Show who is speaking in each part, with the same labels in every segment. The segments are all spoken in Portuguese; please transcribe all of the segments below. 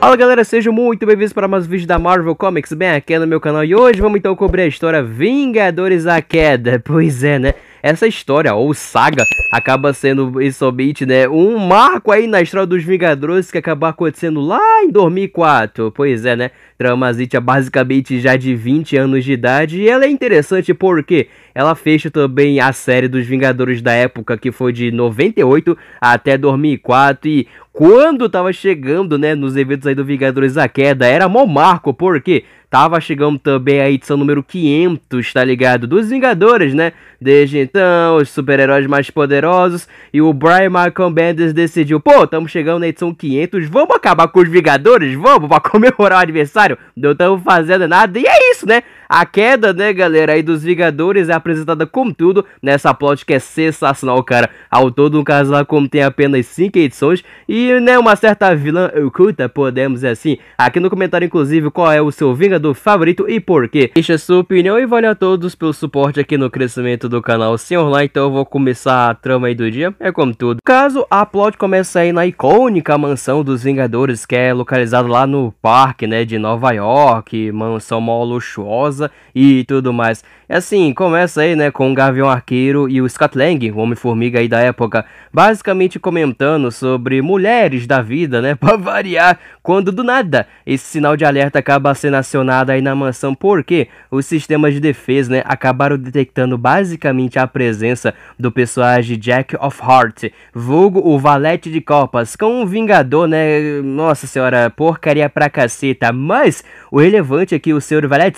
Speaker 1: Fala galera, sejam muito bem-vindos para mais um vídeo da Marvel Comics bem aqui no meu canal e hoje vamos então cobrir a história Vingadores a Queda, pois é né, essa história ou saga acaba sendo e somente, né, um marco aí na história dos Vingadores que acabou acontecendo lá em 2004. Pois é, né? Tramazitia é basicamente já de 20 anos de idade e ela é interessante porque ela fecha também a série dos Vingadores da época que foi de 98 até 2004 e quando tava chegando, né, nos eventos aí do Vingadores da Queda, era mó marco, porque Tava chegando também a edição número 500, tá ligado? Dos Vingadores, né? Desde então, os super-heróis mais poderosos. E o Brian Malcolm Bendis decidiu: pô, estamos chegando na edição 500, vamos acabar com os Vingadores? Vamos, pra comemorar o aniversário? Não estamos fazendo nada. E aí? É isso, né? A queda, né, galera, aí dos Vingadores é apresentada como tudo nessa plot que é sensacional, cara. Ao todo, um casal como tem apenas 5 edições e, né, uma certa vilã oculta, podemos dizer assim. Aqui no comentário, inclusive, qual é o seu Vingador favorito e por quê. Deixa a sua opinião e vale a todos pelo suporte aqui no crescimento do canal Senhor Lá. Então eu vou começar a trama aí do dia, é como tudo. Caso a plot começa aí na icônica mansão dos Vingadores, que é localizada lá no parque, né, de Nova York, mansão mó luxuosa e tudo mais. é Assim, começa aí, né, com o Gavião Arqueiro e o Lang, o Homem-Formiga aí da época, basicamente comentando sobre mulheres da vida, né, pra variar, quando do nada esse sinal de alerta acaba sendo acionado aí na mansão, porque os sistemas de defesa, né, acabaram detectando basicamente a presença do personagem Jack of Heart, vulgo o Valete de Copas, com um vingador, né, nossa senhora, porcaria pra caceta, mas o relevante é que o Sr. Valete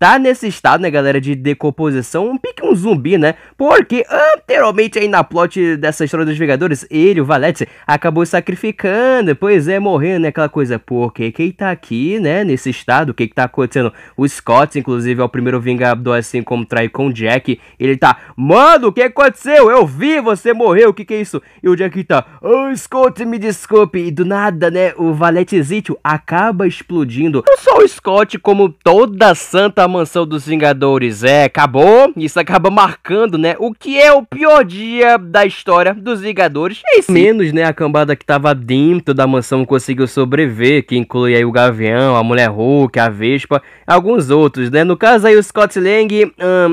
Speaker 1: tá nesse estado, né, galera, de decomposição, um pique um zumbi, né? Porque anteriormente aí na plot dessa história dos Vingadores, ele, o Valete, acabou sacrificando, pois é, morrendo, né, aquela coisa, porque quem tá aqui, né, nesse estado, o que que tá acontecendo? O Scott, inclusive, é o primeiro Vingador assim como trai com o Jack, ele tá, mano, o que aconteceu? Eu vi, você morreu, o que que é isso? E o Jack tá, oh, Scott, me desculpe, e do nada, né, o Valetezito acaba explodindo, não só o Scott, como toda santa Mansão dos Vingadores. É, acabou. Isso acaba marcando, né? O que é o pior dia da história dos Vingadores. É isso. Menos, né? A cambada que tava dentro da mansão conseguiu sobreviver, que inclui aí o Gavião, a Mulher Hulk, a Vespa, alguns outros, né? No caso aí, o Scott Lang, hum,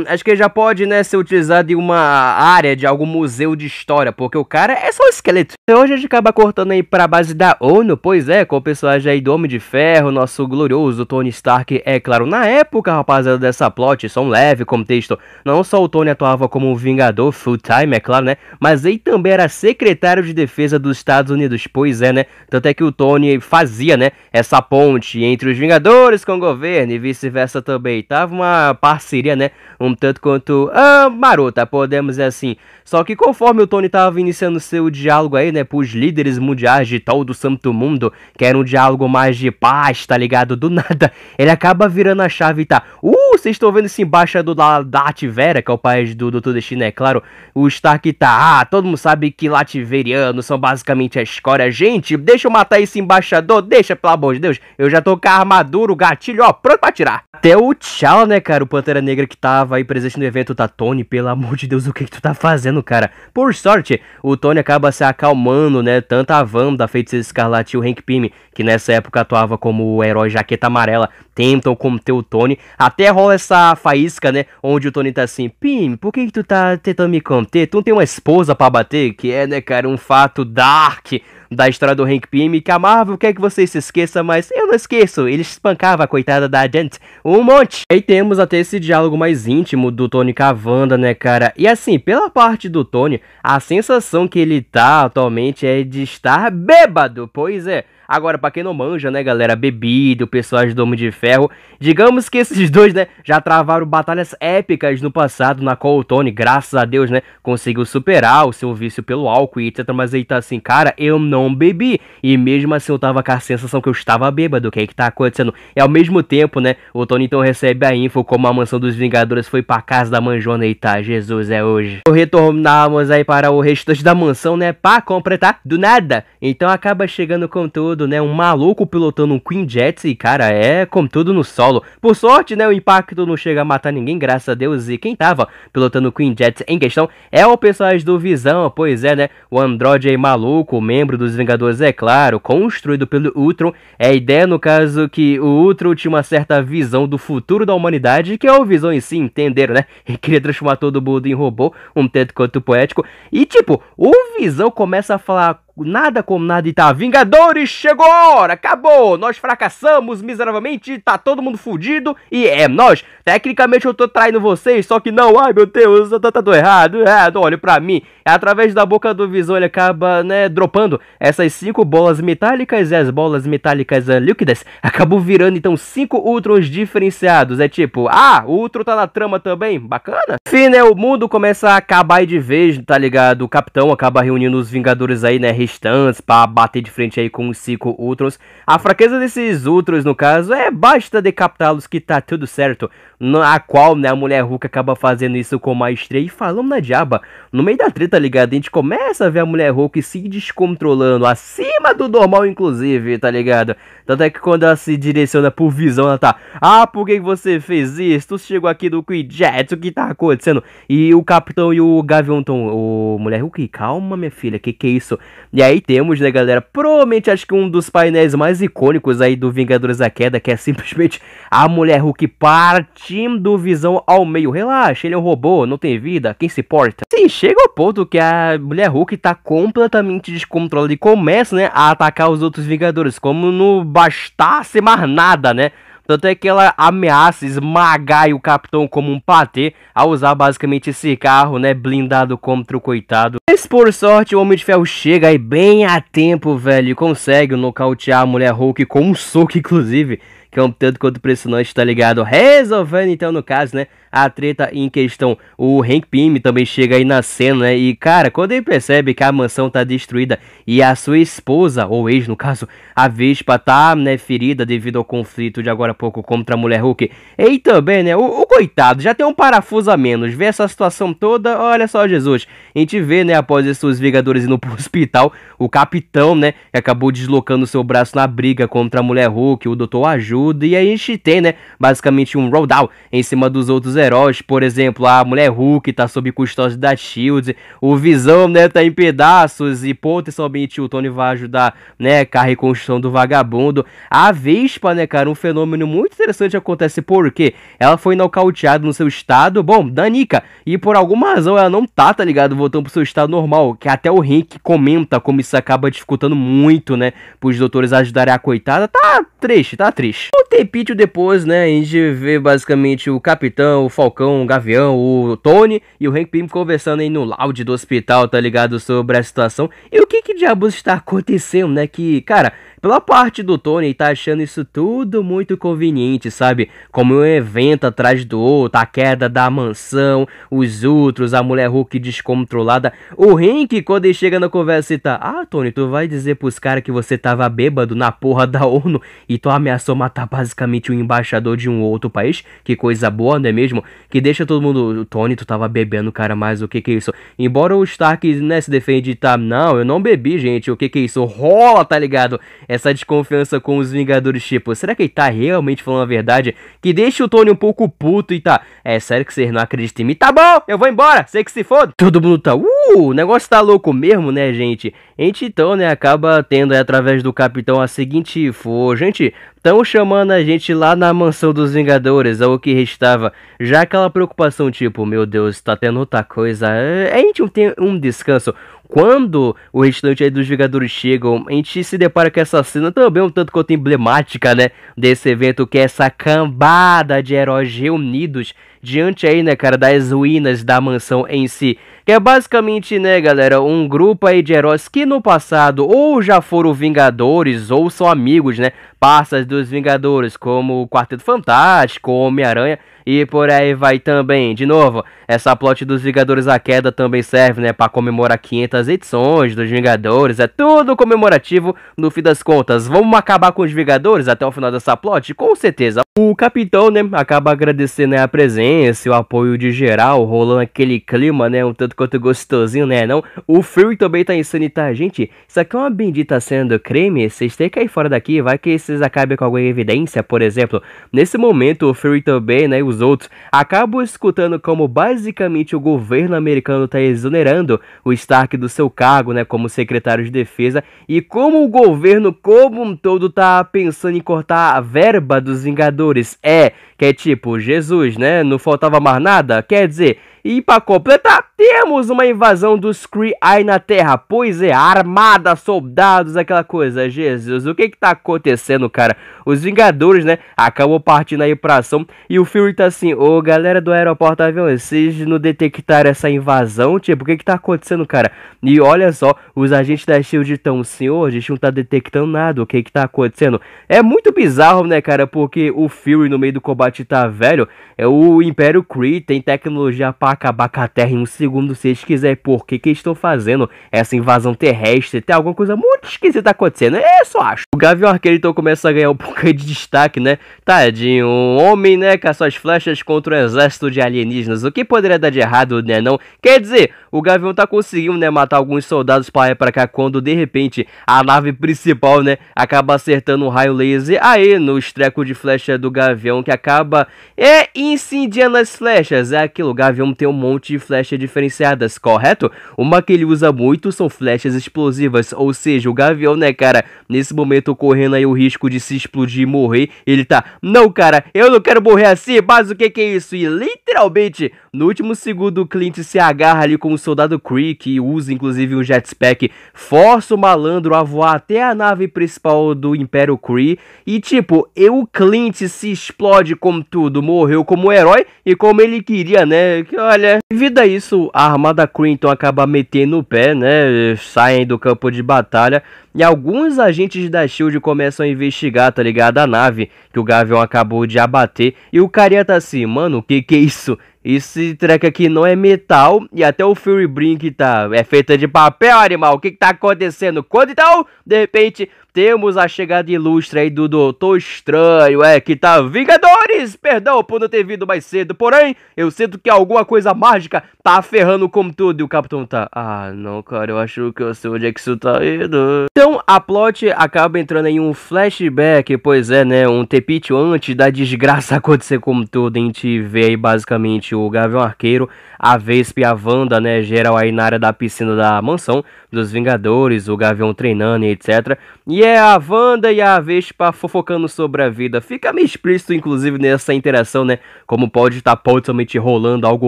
Speaker 1: acho que já pode, né, ser utilizado em uma área de algum museu de história, porque o cara é só um esqueleto. Então hoje a gente acaba cortando aí pra base da ONU, pois é, com o personagem aí do Homem de Ferro, nosso glorioso Tony Stark, é claro, na época, rapaziada dessa plot, só um leve contexto. Não só o Tony atuava como um vingador full-time, é claro, né? Mas ele também era secretário de defesa dos Estados Unidos. Pois é, né? Tanto é que o Tony fazia, né? Essa ponte entre os vingadores com o governo e vice-versa também. Tava uma parceria, né? Um tanto quanto ah, marota, podemos dizer assim. Só que conforme o Tony tava iniciando seu diálogo aí, né? Pros líderes mundiais de todo o santo mundo, que era um diálogo mais de paz, tá ligado? Do nada, ele acaba virando a chave e tá. Uh, vocês estão vendo esse embaixador da, da Lativera, que é o país do Doutor Destino, é claro. O Stark tá. Ah, todo mundo sabe que lativerianos são basicamente a escória. Gente, deixa eu matar esse embaixador, deixa, pelo amor de Deus. Eu já tô com a armadura, o gatilho, ó, pronto pra tirar. Até o tchau, né, cara? O Pantera Negra que tava aí presente no evento tá, Tony, pelo amor de Deus, o que, que tu tá fazendo, cara? Por sorte, o Tony acaba se acalmando, né? Tanto a Van da Feiticeira Escarlate e o Hank Pym, que nessa época atuava como o herói jaqueta amarela, tentam conter o Tony. A até rola essa faísca, né? Onde o Tony tá assim, Pim, por que, que tu tá tentando me conter? Tu não tem uma esposa para bater? Que é, né, cara, um fato dark da história do Hank Pym, que a Marvel quer que você se esqueça, mas eu não esqueço, ele espancava a coitada da Dent um monte. Aí temos até esse diálogo mais íntimo do Tony com a Wanda, né, cara? E assim, pela parte do Tony, a sensação que ele tá atualmente é de estar bêbado, pois é. Agora, pra quem não manja, né, galera, bebida, o personagem do Homem de Ferro, digamos que esses dois, né, já travaram batalhas épicas no passado, na qual o Tony, graças a Deus, né, conseguiu superar o seu vício pelo álcool e etc. Mas ele tá assim, cara, eu não bebi. E mesmo assim eu tava com a sensação que eu estava bêbado, o que é que tá acontecendo? E ao mesmo tempo, né, o Tony então recebe a info como a mansão dos Vingadores foi pra casa da manjona e tá, Jesus, é hoje. Retornamos aí para o restante da mansão, né, pra completar do nada. Então acaba chegando com tudo né? Um maluco pilotando um Queen Jets e, cara, é como tudo no solo. Por sorte, né? O impacto não chega a matar ninguém, graças a Deus. E quem tava pilotando o Queen Jets em questão é o personagem do Visão, pois é, né? O Android aí maluco, membro dos Vingadores, é claro, construído pelo Ultron. É a ideia, no caso, que o Ultron tinha uma certa visão do futuro da humanidade, que é o Visão em si, entenderam, né? queria transformar todo mundo em robô, um tanto quanto poético. E, tipo, o Visão começa a falar nada como nada e tá. Vingadores, chegou a hora, acabou. Nós fracassamos miseravelmente, tá todo mundo fudido e é nós. Tecnicamente eu tô traindo vocês, só que não, ai meu Deus, eu tô, tô, tô errado. É, olha pra mim. É através da boca do visor ele acaba, né, dropando essas cinco bolas metálicas e as bolas metálicas eh, líquidas acabam virando então cinco Ultrons diferenciados. É tipo, ah, o Ultron tá na trama também, bacana. Fim, né, o mundo começa a acabar de vez, tá ligado? O Capitão acaba reunindo os Vingadores aí, né, distantes para bater de frente aí com os cinco outros. A fraqueza desses outros, no caso, é basta decapitá-los que tá tudo certo. Na qual, né, a mulher Hulk acaba fazendo isso com maestria e falando na diaba. No meio da treta, ligado? A gente começa a ver a mulher Hulk se descontrolando, acima do normal, inclusive, tá ligado? Tanto é que quando ela se direciona por visão, ela tá. Ah, por que você fez isso? Tu chegou aqui do Quijet, o que tá acontecendo? E o capitão e o Gavião, o mulher Hulk, calma, minha filha, que que é isso? E aí temos, né, galera, provavelmente acho que um dos painéis mais icônicos aí do Vingadores da Queda, que é simplesmente a mulher Hulk partindo visão ao meio. Relaxa, ele é um robô, não tem vida, quem se importa? Sim, chega ao ponto que a mulher Hulk tá completamente descontrolada e começa, né, a atacar os outros Vingadores, como não bastasse mais nada, né? Tanto é que ela ameaça esmagar o capitão como um patê ao usar basicamente esse carro, né, blindado contra o coitado. Mas por sorte o Homem de Ferro chega aí bem a tempo, velho, e consegue nocautear a Mulher Hulk com um soco, inclusive, que é um tanto quanto pressionante tá ligado? Resolvendo, então, no caso, né? A treta em questão. O Hank Pym também chega aí na cena, né? E, cara, quando ele percebe que a mansão tá destruída e a sua esposa, ou ex, no caso, a Vespa, tá, né, ferida devido ao conflito de agora há pouco contra a mulher Hulk. E também, né? O, o coitado já tem um parafuso a menos. Vê essa situação toda, olha só, Jesus. A gente vê, né, após esses Vingadores indo pro hospital, o capitão, né, acabou deslocando seu braço na briga contra a mulher Hulk, o Dr. Aju ajuda. E aí a gente tem, né, basicamente um roll-down em cima dos outros heróis. Por exemplo, a Mulher Hulk tá sob custódia da Shield, o Visão, né, tá em pedaços e potencialmente o Tony vai ajudar, né, com a reconstrução do vagabundo. A Vespa, né, cara, um fenômeno muito interessante acontece porque ela foi nocauteada no seu estado, bom, Danica, e por alguma razão ela não tá, tá ligado, voltando pro seu estado normal, que até o Hank comenta como isso acaba dificultando muito, né, pros doutores ajudarem a coitada. Tá triste, tá triste. Um tempinho depois, né, a gente vê basicamente o Capitão, o Falcão, o Gavião, o Tony e o Hank Pym conversando aí no loud do hospital, tá ligado, sobre a situação. E o que que diabos está acontecendo, né, que, cara... Pela parte do Tony, tá achando isso tudo muito conveniente, sabe? Como um evento atrás do outro, a queda da mansão, os outros, a mulher Hulk descontrolada. O Hank, quando ele chega na conversa e tá... Ah, Tony, tu vai dizer pros caras que você tava bêbado na porra da ONU e tu ameaçou matar basicamente o um embaixador de um outro país? Que coisa boa, não é mesmo? Que deixa todo mundo... Tony, tu tava bebendo, cara, mas o que que é isso? Embora o Stark, né, se defende e tá... Não, eu não bebi, gente, o que que é isso? Rola, tá ligado? É essa desconfiança com os Vingadores, tipo, será que ele tá realmente falando a verdade? Que deixa o Tony um pouco puto e tá, é sério que vocês não acreditam em mim? Tá bom, eu vou embora, sei que se foda. Todo mundo tá, uh, o negócio tá louco mesmo, né, gente? A gente então, né, acaba tendo aí, através do capitão a seguinte for, gente, estão chamando a gente lá na mansão dos Vingadores, ou é o que restava. Já aquela preocupação, tipo, meu Deus, tá tendo outra coisa. É, a gente não tem um descanso. Quando o restante dos Vingadores chegam, a gente se depara com essa cena também um tanto quanto emblemática, né? Desse evento que é essa cambada de heróis reunidos diante aí, né, cara, das ruínas da mansão em si. Que é basicamente, né, galera, um grupo aí de heróis que no passado ou já foram Vingadores ou são amigos, né? Parças dos Vingadores, como o Quarteto Fantástico, Homem-Aranha e por aí vai também. De novo, essa plot dos Vingadores à Queda também serve, né, para comemorar 500 edições dos Vingadores, é tudo comemorativo no fim das contas. Vamos acabar com os Vingadores até o final dessa plot? Com certeza. O capitão, né, acaba agradecendo né, a presença e o apoio de geral, rolando aquele clima, né, um tanto quanto gostosinho, né, não? O Fury também tá tá, gente, isso aqui é uma bendita sendo creme, vocês têm que ir fora daqui, vai que vocês acabem com alguma evidência, por exemplo. Nesse momento, o Fury também, né, os outros, acabam escutando como basicamente o governo americano está exonerando o Stark do seu cargo, né, como secretário de defesa, e como o governo como um todo tá pensando em cortar a verba dos Vingadores. É, que é tipo, Jesus, né, não faltava mais nada? Quer dizer, e para completar, temos uma invasão dos Kree aí na Terra. Pois é, armada, soldados, aquela coisa. Jesus, o que que tá acontecendo, cara? Os Vingadores, né, acabam partindo aí pra ação. E o Fury tá assim, ô galera do aeroporto avião, tá vocês não detectaram essa invasão? Tipo, o que que tá acontecendo, cara? E olha só, os agentes da SHIELD estão, senhor, a gente não tá detectando nada, o que que tá acontecendo? É muito bizarro, né, cara, porque o Fury no meio do combate tá velho. É o Império Kree, tem tecnologia pra acabar com a Terra em um segundo se eles quiserem. Por que, que estão fazendo essa invasão terrestre? Tem alguma coisa muito esquisita acontecendo. É só acho. O Gavião Arqueiro então começa a ganhar um pouco de destaque, né? Tadinho, um homem, né, com as suas flechas contra um exército de alienígenas. O que poderia dar de errado, né? Não? Quer dizer, o Gavião tá conseguindo, né, matar alguns soldados para para cá quando de repente a nave principal, né, acaba acertando um raio laser aí no estreco de flecha do Gavião que acaba é incendiando as flechas. É aquilo, o Gavião tem tem um monte de flechas diferenciadas, correto? Uma que ele usa muito são flechas explosivas, ou seja, o Gavião, né, cara, nesse momento correndo aí o risco de se explodir e morrer, ele tá, não, cara, eu não quero morrer assim, mas o que que é isso? E literalmente, no último segundo, o Clint se agarra ali com o soldado Creek e usa inclusive um jetpack, força o malandro a voar até a nave principal do Império Kree e tipo, e o Clint se explode como tudo, morreu como herói e como ele queria, né? Olha, devido a isso, a armada Kree acaba metendo o pé, né? Saem do campo de batalha e alguns agentes da SHIELD começam a investigar, tá ligado? A nave que o Gavião acabou de abater e o carinha tá assim, mano, que que é isso? Esse treco aqui não é metal e até o Fury Brink tá. É feita de papel, animal. O que, que tá acontecendo? Quando então, de repente, temos a chegada ilustre aí do Doutor Estranho, é, que tá Vingadores! Perdão por não ter vindo mais cedo, porém, eu sinto que alguma coisa mágica tá ferrando como tudo. E o Capitão tá. Ah, não, cara, eu acho que eu sei onde é que isso tá indo. Então, a plot acaba entrando em um flashback, pois é, né? Um tepite antes da desgraça acontecer como tudo. A gente vê aí basicamente o Gavião Arqueiro, a Vespa e a Wanda, né, geral aí na área da piscina da mansão dos Vingadores, o Gavião treinando e etc. E é a Wanda e a Vespa fofocando sobre a vida. Fica meio explícito, inclusive, nessa interação, né, como pode estar tá potencialmente rolando algo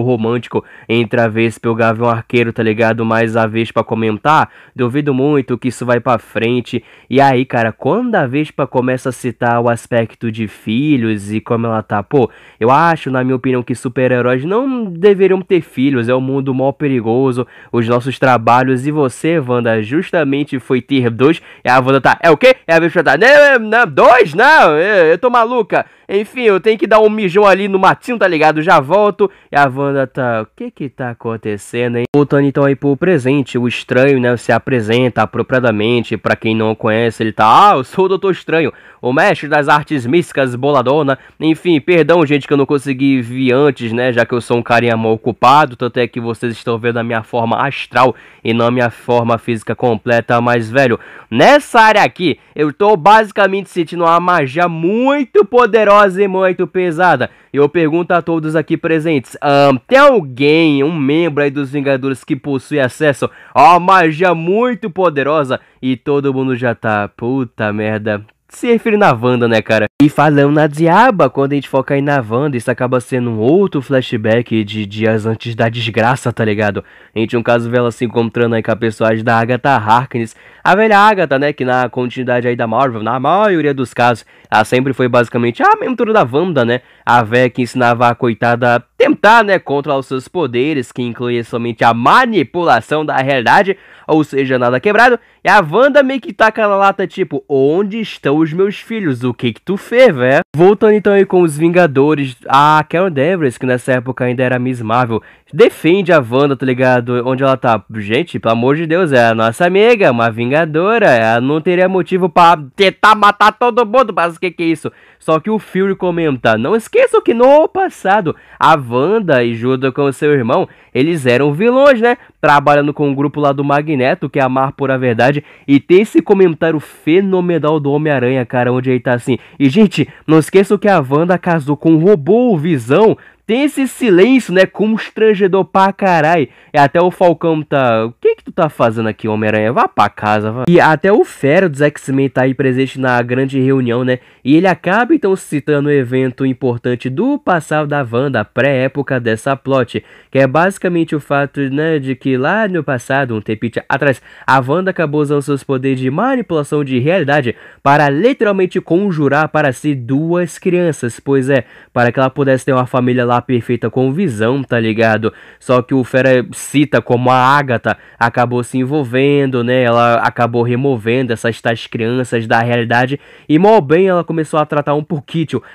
Speaker 1: romântico entre a Vespa e o Gavião Arqueiro, tá ligado? Mas a Vespa comentar, duvido muito que isso vai para frente. E aí, cara, quando a Vespa começa a citar o aspecto de filhos e como ela tá, pô, eu acho, na minha opinião, que super-herói heróis não deveriam ter filhos, é um mundo mal perigoso, os nossos trabalhos. E você, Wanda, justamente foi ter dois. E a Wanda tá, é o quê? E é a bicha tá, não, é, não, dois? Não, eu, é, eu tô maluca. Enfim, eu tenho que dar um mijão ali no matinho, tá ligado? Já volto. E a Wanda tá, o que que tá acontecendo, hein? Voltando então aí pro presente, o estranho, né, se apresenta apropriadamente. para quem não conhece, ele tá, ah, eu sou o Doutor Estranho, o mestre das artes místicas, boladona. Enfim, perdão, gente, que eu não consegui vir antes, né, já já que eu sou um carinha mal ocupado, tanto é que vocês estão vendo a minha forma astral e não a minha forma física completa, mas velho, nessa área aqui, eu tô basicamente sentindo uma magia muito poderosa e muito pesada. E eu pergunto a todos aqui presentes, um, tem alguém, um membro aí dos Vingadores que possui acesso a uma magia muito poderosa? E todo mundo já tá, puta merda, se refere na Wanda, né, cara? E falando na diaba, quando a gente foca aí na Wanda, isso acaba sendo um outro flashback de dias antes da desgraça, tá ligado? A gente, um caso, vê ela se encontrando aí com a personagem da Agatha Harkness, a velha Agatha, né, que na continuidade aí da Marvel, na maioria dos casos, ela sempre foi basicamente a ah, mentora da Wanda, né? A velha que ensinava a coitada a tentar, né, controlar os seus poderes, que incluía somente a manipulação da realidade, ou seja, nada quebrado. E a Wanda meio que taca na lata, tipo, onde estão os meus filhos? O que que tu ferver. Voltando então aí com os Vingadores, a Carol Danvers, que nessa época ainda era Miss Marvel, defende a Wanda, tá ligado? Onde ela tá. Gente, pelo amor de Deus, é a nossa amiga, uma Vingadora. Ela não teria motivo para tentar matar todo mundo, mas o que que é isso? Só que o Fury comenta: não esqueçam que no passado, a Wanda e junto com seu irmão, eles eram vilões, né? trabalhando com o um grupo lá do Magneto, que é Amar por a Verdade, e tem esse comentário fenomenal do Homem-Aranha, cara, onde ele tá assim. E gente, não esqueçam que a Wanda casou com um robô, Visão, tem esse silêncio, né? Constrangedor pra caralho. E é até o Falcão tá. O que que tu tá fazendo aqui, Homem-Aranha? Vá pra casa, vá. E até o Fera dos X-Men tá aí presente na grande reunião, né? E ele acaba então citando o um evento importante do passado da Wanda, pré-época dessa plot. Que é basicamente o fato, né? De que lá no passado, um tempite atrás, a Wanda acabou usando seus poderes de manipulação de realidade para literalmente conjurar para si duas crianças. Pois é, para que ela pudesse ter uma família lá perfeita com visão, tá ligado? Só que o Fera cita como a Agatha acabou se envolvendo, né? Ela acabou removendo essas tais crianças da realidade e mal bem ela começou a tratar um pouquinho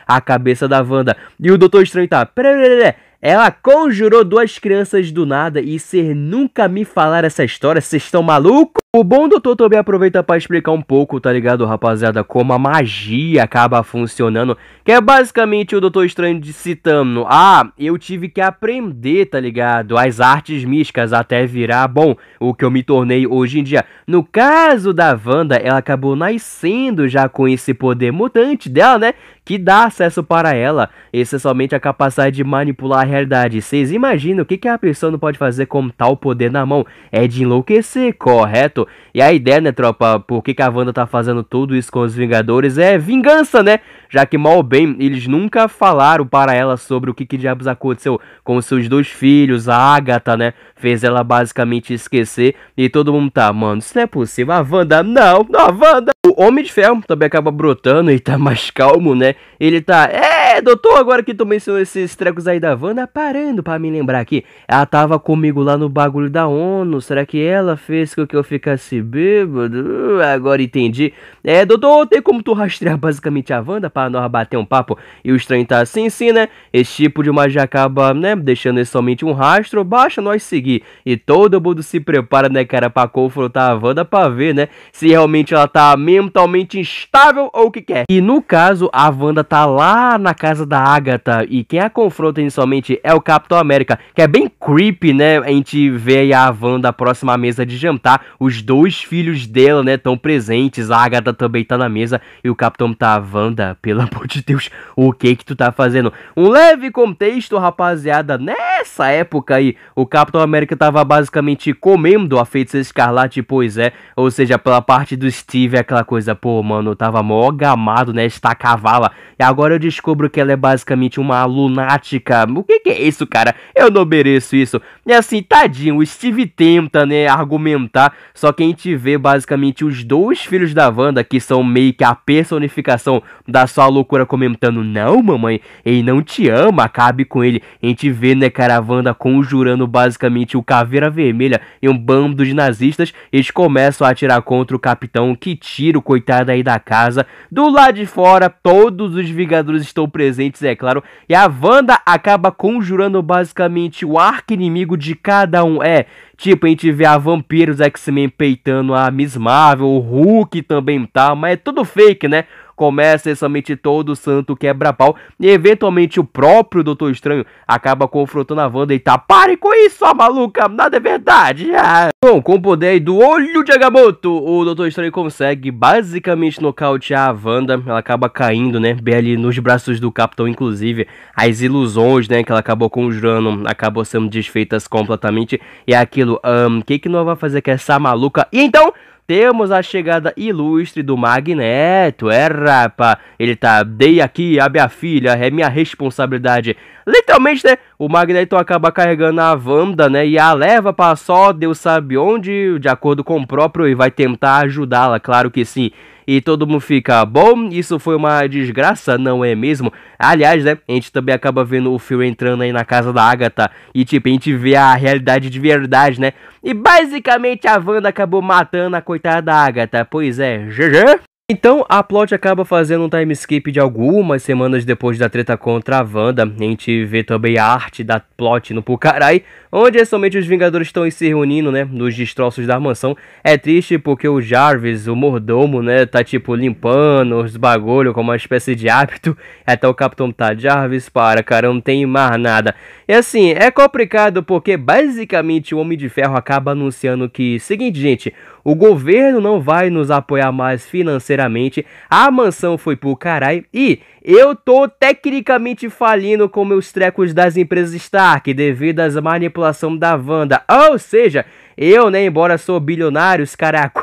Speaker 1: a cabeça da Wanda. E o Doutor Estranho tá... Pera, pera, pera, ela conjurou duas crianças do nada e ser nunca me falar essa história, vocês estão malucos? O bom doutor também aproveita para explicar um pouco, tá ligado, rapaziada, como a magia acaba funcionando, que é basicamente o doutor estranho citando, ah, eu tive que aprender, tá ligado, as artes místicas até virar, bom, o que eu me tornei hoje em dia. No caso da Wanda, ela acabou nascendo já com esse poder mutante dela, né, que dá acesso para ela, isso é somente a capacidade de manipular a realidade. Vocês imaginam o que, que a pessoa não pode fazer com tal poder na mão? É de enlouquecer, correto? E a ideia, né, tropa, por que, que a Wanda tá fazendo tudo isso com os Vingadores é vingança, né? já que mal ou bem eles nunca falaram para ela sobre o que, que diabos aconteceu com seus dois filhos, a Agatha, né? Fez ela basicamente esquecer e todo mundo tá, mano, isso não é possível, a Wanda, não, não, a Wanda. O Homem de Ferro também acaba brotando e tá mais calmo, né? Ele tá, é, é, doutor, agora que tu mencionou esses trecos aí da Wanda, parando para me lembrar aqui. Ela tava comigo lá no bagulho da ONU. Será que ela fez com que eu ficasse bêbado? Uh, agora entendi. É, doutor, tem como tu rastrear basicamente a Wanda para nós bater um papo e o estranho tá assim, sim, né? Esse tipo de magia acaba, né, deixando somente um rastro. Basta nós seguir. E todo mundo se prepara, né, cara, pra confrontar a Wanda pra ver, né, se realmente ela tá mentalmente instável ou o que quer. É. E no caso, a Wanda tá lá na casa da Agatha e quem a confronta inicialmente é o Capitão América, que é bem creepy, né? A gente vê aí a Wanda próxima à mesa de jantar, os dois filhos dela, né, estão presentes, a Agatha também tá na mesa e o Capitão tá, Wanda, pelo amor de Deus, o que que tu tá fazendo? Um leve contexto, rapaziada, né? nessa época aí, o Capitão América estava basicamente comendo a feiticeira escarlate, pois é. Ou seja, pela parte do Steve, aquela coisa, pô, mano, tava mó gamado, né? Está cavala. E agora eu descubro que ela é basicamente uma lunática. O que, que é isso, cara? Eu não mereço isso. E assim, tadinho, o Steve tenta, né, argumentar. Só que a gente vê basicamente os dois filhos da Wanda, que são meio que a personificação da sua loucura, comentando: Não, mamãe, ele não te ama, acabe com ele. A gente vê, né, cara, a Wanda conjurando basicamente o Caveira Vermelha e um bando de nazistas, eles começam a atirar contra o capitão, que tira o coitado aí da casa. Do lado de fora, todos os Vingadores estão presentes, é claro, e a Wanda acaba conjurando basicamente o arco inimigo de cada um. É, tipo, a gente vê a Vampiros X-Men peitando a Miss Marvel, o Hulk também tá, mas é tudo fake, né? começa exatamente todo santo quebra-pau e eventualmente o próprio Doutor Estranho acaba confrontando a Wanda e tá, pare com isso, ó, maluca, nada é verdade. Ah. Bom, com o poder do olho de Agamotto, o Doutor Estranho consegue basicamente nocautear a Wanda, ela acaba caindo, né, bem ali nos braços do Capitão, inclusive, as ilusões, né, que ela acabou conjurando, acabou sendo desfeitas completamente, e é aquilo, o um, que que não vai fazer com essa maluca? E então, temos a chegada ilustre do Magneto. É, rapa, ele tá, dei aqui, abre a filha, é minha responsabilidade. Literalmente, né? O Magneto acaba carregando a Wanda, né? E a leva pra só Deus sabe onde, de acordo com o próprio, e vai tentar ajudá-la, claro que sim e todo mundo fica, bom, isso foi uma desgraça, não é mesmo? Aliás, né, a gente também acaba vendo o Phil entrando aí na casa da Agatha e tipo, a gente vê a realidade de verdade, né? E basicamente a Wanda acabou matando a coitada da Agatha, pois é, GG. Então, a Plot acaba fazendo um timeskip de algumas semanas depois da treta contra a Wanda. A gente vê também a arte da Plot no Pucarai, onde é somente os Vingadores estão se reunindo, né, nos destroços da mansão. É triste porque o Jarvis, o mordomo, né, tá tipo limpando os bagulho como uma espécie de hábito. Até o Capitão tá, Jarvis, para, cara, não tem mais nada. E assim, é complicado porque basicamente o Homem de Ferro acaba anunciando que, seguinte gente, o governo não vai nos apoiar mais financeiramente financeiramente, a mansão foi pro caralho e eu tô tecnicamente falindo com meus trecos das empresas Stark devido à manipulação da Wanda. Ou seja, eu, né, embora sou bilionário, os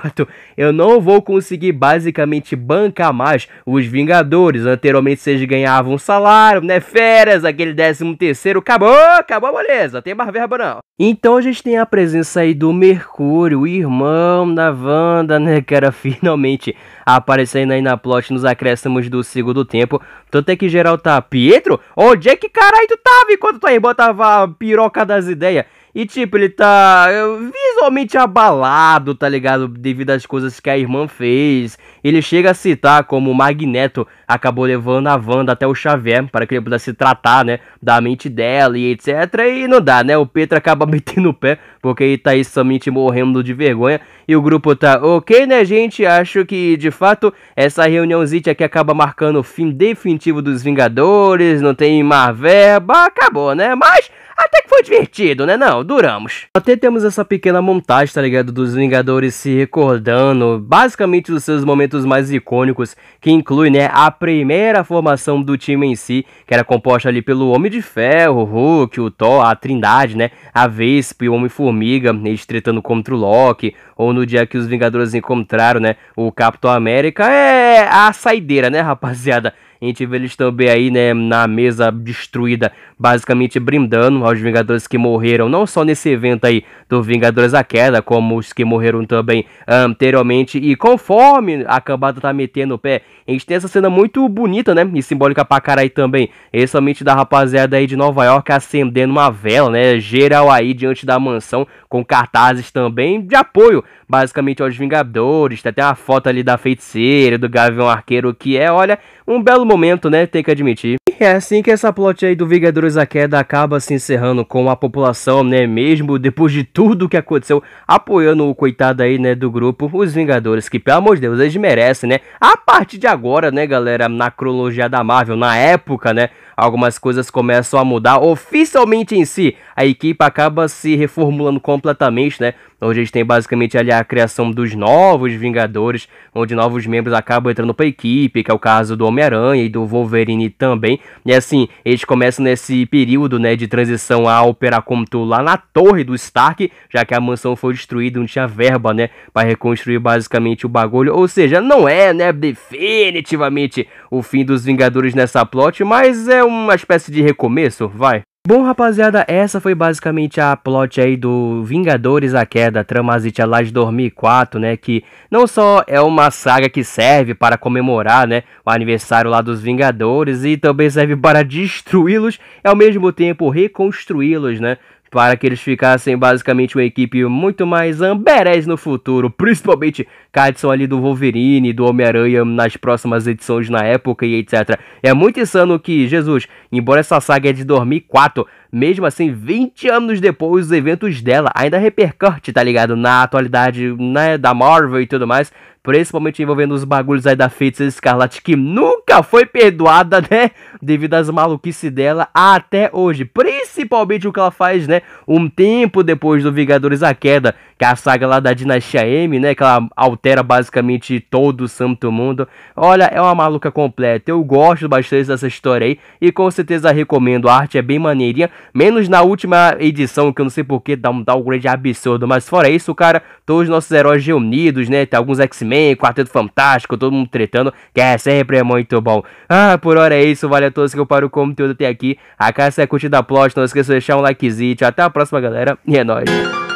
Speaker 1: eu não vou conseguir basicamente bancar mais os Vingadores. Anteriormente vocês ganhavam salário, né, férias, aquele décimo terceiro, acabou, acabou, beleza, tem mais verba não. Então a gente tem a presença aí do Mercúrio, o irmão da Wanda, né, cara, finalmente aparecendo aí na plot nos acréscimos do segundo tempo. Tanto é que geral tá, Pietro, onde é que caralho tu tava enquanto aí botava a piroca das ideias? E tipo, ele tá visualmente abalado, tá ligado? Devido às coisas que a irmã fez. Ele chega a citar como o Magneto acabou levando a Wanda até o Xavier para que ele pudesse se tratar, né? Da mente dela e etc. E não dá, né? O Petra acaba metendo o pé, porque ele tá aí somente morrendo de vergonha. E o grupo tá, ok, né, gente? Acho que de fato essa reuniãozinha aqui acaba marcando o fim definitivo dos Vingadores. Não tem mais verba, acabou, né? Mas até que foi divertido, né? Não, duramos. Até temos essa pequena montagem, tá ligado? Dos Vingadores se recordando, basicamente dos seus momentos mais icônicos, que inclui, né, a primeira formação do time em si, que era composta ali pelo Homem de Ferro, o Hulk, o Thor, a Trindade, né, a Vespa e o Homem-Formiga, eles tretando contra o Loki, ou no dia que os Vingadores encontraram, né, o Capitão América. É a saideira, né, rapaziada? A gente vê eles também aí, né, na mesa destruída, basicamente brindando aos Vingadores que morreram, não só nesse evento aí do Vingadores a Queda, como os que morreram também ah, anteriormente. E conforme a cambada tá metendo o pé, a gente tem essa cena muito bonita, né, e simbólica pra carai também, especialmente da rapaziada aí de Nova York acendendo uma vela, né, geral aí diante da mansão, com cartazes também de apoio basicamente aos é Vingadores. Tem até uma foto ali da feiticeira, do Gavião Arqueiro, que é, olha, um belo momento, né? Tem que admitir. E é assim que essa plot aí do Vingadores da Queda acaba se encerrando com a população, né? Mesmo depois de tudo que aconteceu, apoiando o coitado aí, né? Do grupo, os Vingadores, que pelo amor de Deus, eles merecem, né? A partir de agora, né, galera? Na cronologia da Marvel, na época, né? Algumas coisas começam a mudar oficialmente em si. A equipe acaba se reformulando completamente, né? onde então, a gente tem basicamente ali a criação dos novos Vingadores, onde novos membros acabam entrando pra equipe, que é o caso do Homem-Aranha e do Wolverine também. E assim, eles começam nesse período, né, de transição a operar como tu lá na torre do Stark, já que a mansão foi destruída, não tinha verba, né, para reconstruir basicamente o bagulho. Ou seja, não é, né, definitivamente o fim dos Vingadores nessa plot, mas é uma espécie de recomeço, vai. Bom, rapaziada, essa foi basicamente a plot aí do Vingadores a Queda, Tramazitia lá de 2004, né, que não só é uma saga que serve para comemorar, né, o aniversário lá dos Vingadores e também serve para destruí-los e ao mesmo tempo reconstruí-los, né, para que eles ficassem basicamente uma equipe muito mais amberés no futuro, principalmente Cadson ali do Wolverine, do Homem-Aranha nas próximas edições na época e etc. É muito insano que, Jesus, embora essa saga é de 2004, mesmo assim, 20 anos depois, os eventos dela ainda repercute, tá ligado? Na atualidade, né, da Marvel e tudo mais. Principalmente envolvendo os bagulhos aí da Feiticeira Escarlate, que nunca foi perdoada, né? Devido às maluquices dela até hoje. Principalmente o que ela faz, né? Um tempo depois do Vingadores A Queda, que é a saga lá da Dinastia M, né? Que ela altera basicamente todo o santo mundo. Olha, é uma maluca completa. Eu gosto bastante dessa história aí. E com certeza recomendo. A arte é bem maneirinha. Menos na última edição, que eu não sei porquê, dá um downgrade absurdo. Mas fora isso, cara, todos os nossos heróis reunidos, né? Tem alguns X-Men, Quarteto Fantástico, todo mundo tretando, que é sempre muito bom. Ah, por hora é isso. Vale a todos que eu paro o conteúdo até aqui. A casa é curtida plot. Não esqueça de deixar um likezinho Até a próxima, galera. E é nóis.